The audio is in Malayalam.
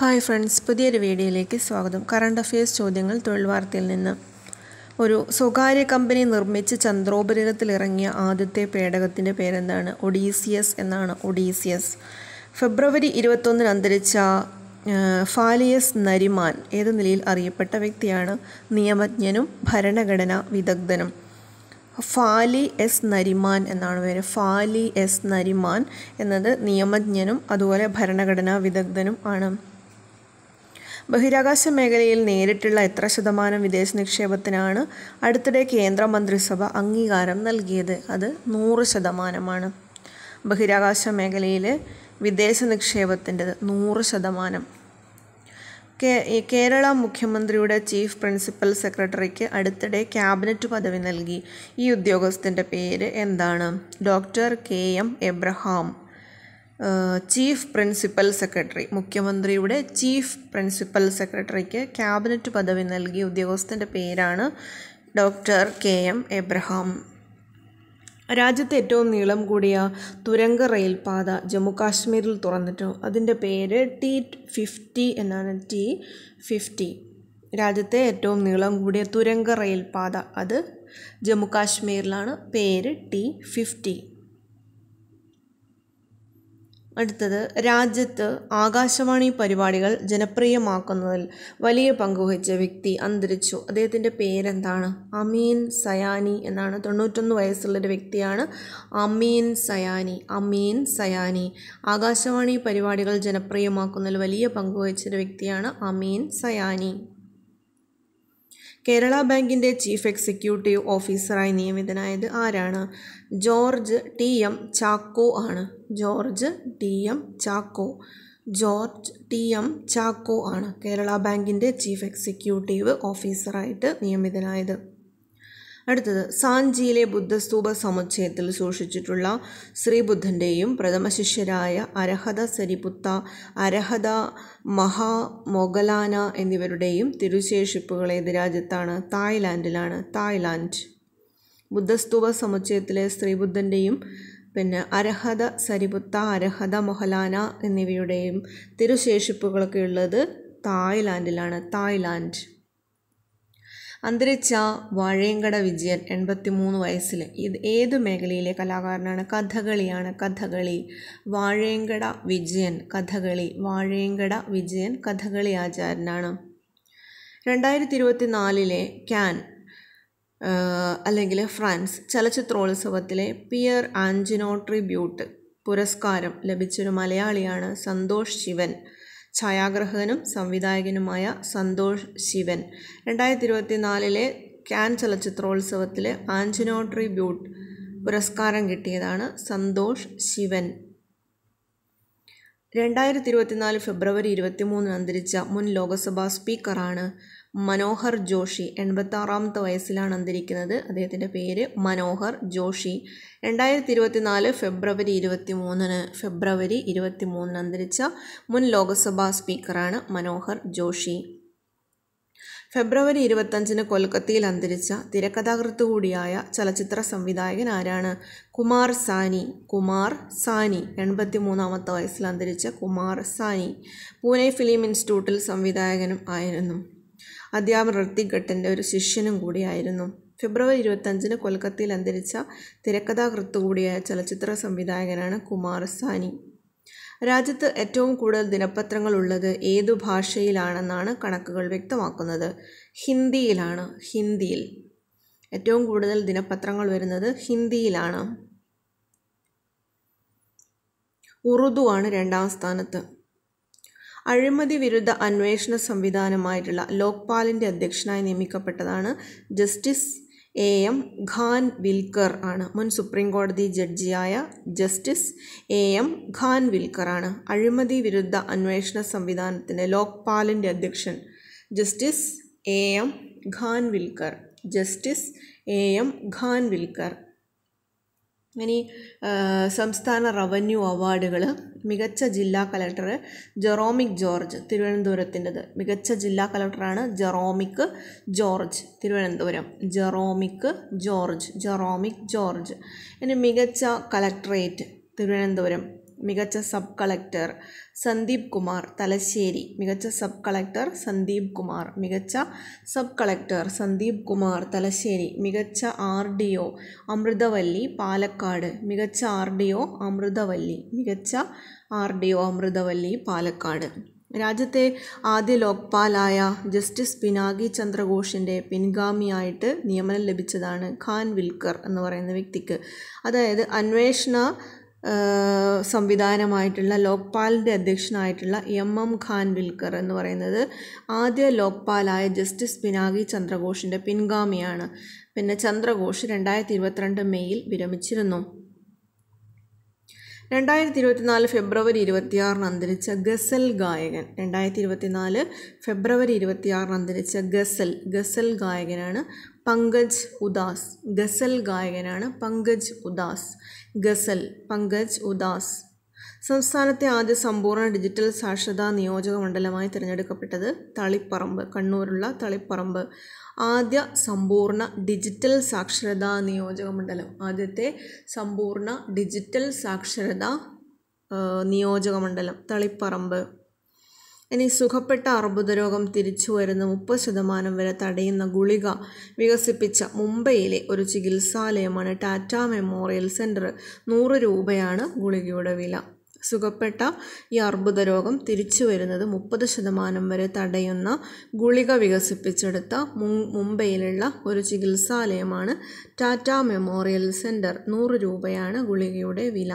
ഹായ് ഫ്രണ്ട്സ് പുതിയൊരു വീഡിയോയിലേക്ക് സ്വാഗതം കറണ്ട് അഫയേഴ്സ് ചോദ്യങ്ങൾ തൊഴിൽ വാർത്തയിൽ നിന്ന് ഒരു സ്വകാര്യ കമ്പനി നിർമ്മിച്ച് ചന്ദ്രോപരിതത്തിലിറങ്ങിയ ആദ്യത്തെ പേടകത്തിൻ്റെ പേരെന്താണ് ഒഡീസിയസ് എന്നാണ് ഒഡീസിയസ് ഫെബ്രുവരി ഇരുപത്തൊന്നിന് അന്തരിച്ച ഫാലിയസ് നരിമാൻ ഏത് നിലയിൽ അറിയപ്പെട്ട വ്യക്തിയാണ് നിയമജ്ഞനും ഭരണഘടനാ വിദഗ്ധനും ഫാലി എസ് നരിമാൻ എന്നാണ് പേര് ഫാലി എസ് നരിമാൻ എന്നത് നിയമജ്ഞനും അതുപോലെ ഭരണഘടനാ വിദഗ്ധനും ആണ് ബഹിരാകാശ മേഖലയിൽ നേരിട്ടുള്ള എത്ര ശതമാനം വിദേശ നിക്ഷേപത്തിനാണ് അടുത്തിടെ കേന്ദ്ര മന്ത്രിസഭ അംഗീകാരം നൽകിയത് അത് നൂറ് ശതമാനമാണ് ബഹിരാകാശ മേഖലയിൽ വിദേശ നിക്ഷേപത്തിൻ്റെ നൂറ് ശതമാനം കേരള മുഖ്യമന്ത്രിയുടെ ചീഫ് പ്രിൻസിപ്പൽ സെക്രട്ടറിക്ക് അടുത്തിടെ ക്യാബിനറ്റ് പദവി നൽകി ഈ ഉദ്യോഗസ്ഥൻ്റെ പേര് എന്താണ് doctor K M Abraham chief principal secretary മുഖ്യമന്ത്രിയുടെ ചീഫ് പ്രിൻസിപ്പൽ സെക്രട്ടറിക്ക് ക്യാബിനറ്റ് പദവി നൽകിയ ഉദ്യോഗസ്ഥൻ്റെ പേരാണ് ഡോക്ടർ കെ എം എബ്രഹാം രാജ്യത്തെ ഏറ്റവും നീളം കൂടിയ തുരങ്ക റെയിൽപാത ജമ്മു കാശ്മീരിൽ തുറന്നിട്ടു അതിൻ്റെ പേര് ടി ഫിഫ്റ്റി എന്നാണ് ടി ഫിഫ്റ്റി രാജ്യത്തെ ഏറ്റവും നീളം കൂടിയ തുരങ്ക റെയിൽപാത അത് ജമ്മു കാശ്മീരിലാണ് പേര് ടി ഫിഫ്റ്റി അടുത്തത് രാജ്യത്ത് ആകാശവാണി പരിപാടികൾ ജനപ്രിയമാക്കുന്നതിൽ വലിയ പങ്കുവഹിച്ച വ്യക്തി അന്തരിച്ചു അദ്ദേഹത്തിൻ്റെ പേരെന്താണ് അമീൻ സയാനി എന്നാണ് തൊണ്ണൂറ്റൊന്ന് വയസ്സുള്ളൊരു വ്യക്തിയാണ് അമീൻ സയാനി അമീൻ സയാനി ആകാശവാണി പരിപാടികൾ ജനപ്രിയമാക്കുന്നതിൽ വലിയ പങ്കുവഹിച്ചൊരു വ്യക്തിയാണ് അമീൻ സയാനി കേരള ബാങ്കിൻ്റെ ചീഫ് എക്സിക്യൂട്ടീവ് ഓഫീസറായി നിയമിതനായത് ആരാണ് ജോർജ് ടി എം ചാക്കോ ആണ് George T M Chacko George T M Chacko ആണ് കേരള ബാങ്കിൻ്റെ ചീഫ് എക്സിക്യൂട്ടീവ് ഓഫീസറായിട്ട് നിയമിതനായത് അടുത്തത് സാഞ്ചിയിലെ ബുദ്ധസ്തൂപ സമുച്ചയത്തിൽ സൂക്ഷിച്ചിട്ടുള്ള ശ്രീബുദ്ധൻ്റെയും പ്രഥമശിഷ്യരായ അരഹത സരിപുത്ത അരഹത മഹാമൊഗലാന എന്നിവരുടെയും തിരുശേഷിപ്പുകൾ ഏത് രാജ്യത്താണ് തായ്ലാൻഡിലാണ് തായ്ലാൻഡ് ബുദ്ധസ്തൂപ സമുച്ചയത്തിലെ ശ്രീബുദ്ധൻ്റെയും പിന്നെ അരഹത സരിപുത്ത അരഹത മൊഹലാന എന്നിവയുടെയും തിരുശേഷിപ്പുകളൊക്കെ ഉള്ളത് തായ്ലാൻഡിലാണ് തായ്ലാൻഡ് അന്തരിച്ച വാഴയങ്കട വിജയൻ മൂന്ന് വയസ്സിൽ ഇത് ഏത് മേഖലയിലെ കലാകാരനാണ് കഥകളിയാണ് കഥകളി വാഴയങ്കട വിജയൻ കഥകളി വാഴയങ്കട വിജയൻ കഥകളി ആചാരനാണ് രണ്ടായിരത്തി ഇരുപത്തി നാലിലെ ക്യാൻ അല്ലെങ്കിൽ ഫ്രാൻസ് ചലച്ചിത്രോത്സവത്തിലെ പിയർ ആൻജിനോ ട്രിബ്യൂട്ട് പുരസ്കാരം ലഭിച്ചൊരു മലയാളിയാണ് സന്തോഷ് ശിവൻ ഛായാഗ്രഹകനും സംവിധായകനുമായ സന്തോഷ് ശിവൻ രണ്ടായിരത്തി ഇരുപത്തി നാലിലെ ക്യാൻ ചലച്ചിത്രോത്സവത്തിലെ ആഞ്ചനോട്രി ബ്യൂട്ട് പുരസ്കാരം കിട്ടിയതാണ് സന്തോഷ് ശിവൻ രണ്ടായിരത്തി ഇരുപത്തിനാല് ഫെബ്രുവരി ഇരുപത്തിമൂന്നിന് അന്തരിച്ച മുൻ ലോകസഭാ സ്പീക്കറാണ് മനോഹർ ജോഷി എൺപത്താറാമത്തെ വയസ്സിലാണ് അന്തരിക്കുന്നത് അദ്ദേഹത്തിൻ്റെ പേര് മനോഹർ ജോഷി രണ്ടായിരത്തി ഇരുപത്തിനാല് ഫെബ്രുവരി ഇരുപത്തി മൂന്നിന് ഫെബ്രുവരി ഇരുപത്തി മൂന്നിന് അന്തരിച്ച മുൻ ലോക്സഭാ സ്പീക്കറാണ് മനോഹർ ജോഷി ഫെബ്രുവരി ഇരുപത്തഞ്ചിന് കൊൽക്കത്തയിൽ അന്തരിച്ച തിരക്കഥാകൃത്ത് കൂടിയായ ചലച്ചിത്ര സംവിധായകൻ ആരാണ് കുമാർ സാനി കുമാർ സാനി എൺപത്തി മൂന്നാമത്തെ വയസ്സിൽ അന്തരിച്ച കുമാർ സാനി പൂനെ ഫിലിം ഇൻസ്റ്റിറ്റ്യൂട്ടിൽ സംവിധായകനും ആയിരുന്നു അധ്യാപകൻ ഘട്ടൻ്റെ ഒരു ശിഷ്യനും കൂടിയായിരുന്നു ഫെബ്രുവരി ഇരുപത്തഞ്ചിന് കൊൽക്കത്തയിൽ അന്തരിച്ച തിരക്കഥാകൃത്ത് കൂടിയായ ചലച്ചിത്ര സംവിധായകനാണ് കുമാർ സാനി രാജ്യത്ത് ഏറ്റവും കൂടുതൽ ദിനപത്രങ്ങൾ ഉള്ളത് ഏതു ഭാഷയിലാണെന്നാണ് കണക്കുകൾ വ്യക്തമാക്കുന്നത് ഹിന്ദിയിലാണ് ഹിന്ദിയിൽ ഏറ്റവും കൂടുതൽ ദിനപത്രങ്ങൾ വരുന്നത് ഹിന്ദിയിലാണ് ഉറുദു ആണ് രണ്ടാം സ്ഥാനത്ത് അഴിമതി വിരുദ്ധ അന്വേഷണ സംവിധാനമായിട്ടുള്ള ലോക്പാലിൻ്റെ അധ്യക്ഷനായി നിയമിക്കപ്പെട്ടതാണ് justice A M Khanwilkar ആണ് മുൻ സുപ്രീം കോടതി ജഡ്ജിയായ justice A M Khanwilkar ആണ് അഴിമതി വിരുദ്ധ അന്വേഷണ സംവിധാനത്തിൻ്റെ ലോക്പാലിൻ്റെ അധ്യക്ഷൻ justice A M Khanwilkar justice A M Khanwilkar ഇനി സംസ്ഥാന റവന്യൂ അവാർഡുകൾ മികച്ച ജില്ലാ കലക്ടർ ജെറോമിക് ജോർജ് തിരുവനന്തപുരത്തിൻ്റെത് മികച്ച ജില്ലാ കലക്ടറാണ് ജെറോമിക് ജോർജ് തിരുവനന്തപുരം ജെറോമിക് ജോർജ് ജെറോമിക് ജോർജ് ഇനി മികച്ച കലക്ടറേറ്റ് തിരുവനന്തപുരം മികച്ച സബ് കളക്ടർ സന്ദീപ് കുമാർ തലശ്ശേരി മികച്ച സബ് കളക്ടർ സന്ദീപ് കുമാർ മികച്ച സബ് കളക്ടർ സന്ദീപ് കുമാർ തലശ്ശേരി മികച്ച R D O Amruthavalli Palakkad മികച്ച ആർ ഡി ഒ അമൃതവല്ലി മികച്ച R D O Amruthavalli Palakkad രാജ്യത്തെ ആദ്യ ലോക്പാലായ ജസ്റ്റിസ് പിനാകി ചന്ദ്രഘോഷിൻ്റെ പിൻഗാമിയായിട്ട് നിയമനം ലഭിച്ചതാണ് ഖാൻ വിൽക്കർ എന്ന് പറയുന്ന വ്യക്തിക്ക് അതായത് അന്വേഷണ സംവിധാനമായിട്ടുള്ള ലോക്പാലിൻ്റെ അധ്യക്ഷനായിട്ടുള്ള എം എം ഖാൻ വിൽക്കർ എന്ന് പറയുന്നത് ആദ്യ ലോക്പാലായ ജസ്റ്റിസ് പിനാകി ചന്ദ്രഘോഷിൻ്റെ പിൻഗാമിയാണ് പിന്നെ ചന്ദ്രഘോഷ് രണ്ടായിരത്തി ഇരുപത്തിരണ്ട് മെയ്യിൽ വിരമിച്ചിരുന്നു രണ്ടായിരത്തി ഇരുപത്തിനാല് ഫെബ്രുവരി ഇരുപത്തിയാറിന് അന്തരിച്ച ഗസൽ ഗായകൻ രണ്ടായിരത്തി ഇരുപത്തിനാല് ഫെബ്രുവരി ഇരുപത്തിയാറിന് അന്തരിച്ച ഗസൽ ഗസൽ ഗായകനാണ് പങ്കജ് ഉദാസ് ഗസൽ ഗായകനാണ് പങ്കജ് ഉദാസ് ഗസൽ പങ്കജ് ഉദാസ് സംസ്ഥാനത്തെ ആദ്യ സമ്പൂർണ്ണ ഡിജിറ്റൽ സാക്ഷരതാ നിയോജക മണ്ഡലമായി തിരഞ്ഞെടുക്കപ്പെട്ടത് തളിപ്പറമ്പ് കണ്ണൂരുള്ള തളിപ്പറമ്പ് ആദ്യ സമ്പൂർണ്ണ ഡിജിറ്റൽ സാക്ഷരതാ നിയോജക മണ്ഡലം ആദ്യത്തെ സമ്പൂർണ്ണ ഡിജിറ്റൽ സാക്ഷരതാ നിയോജക മണ്ഡലം തളിപ്പറമ്പ് ഇനി സുഖപ്പെട്ട അർബുദരോഗം തിരിച്ചു വരുന്ന മുപ്പത് ശതമാനം വരെ തടയുന്ന ഗുളിക വികസിപ്പിച്ച മുംബൈയിലെ ഒരു ചികിത്സാലയമാണ് ടാറ്റ മെമ്മോറിയൽ സെൻറ്റർ നൂറ് രൂപയാണ് ഗുളികയുടെ വില സുഖപ്പെട്ട ഈ അർബുദരോഗം തിരിച്ചു വരുന്നത് മുപ്പത് ശതമാനം വരെ തടയുന്ന ഗുളിക വികസിപ്പിച്ചെടുത്ത മുംബൈയിലുള്ള ഒരു ചികിത്സാലയമാണ് ടാറ്റ മെമ്മോറിയൽ സെൻറ്റർ നൂറ് രൂപയാണ് ഗുളികയുടെ വില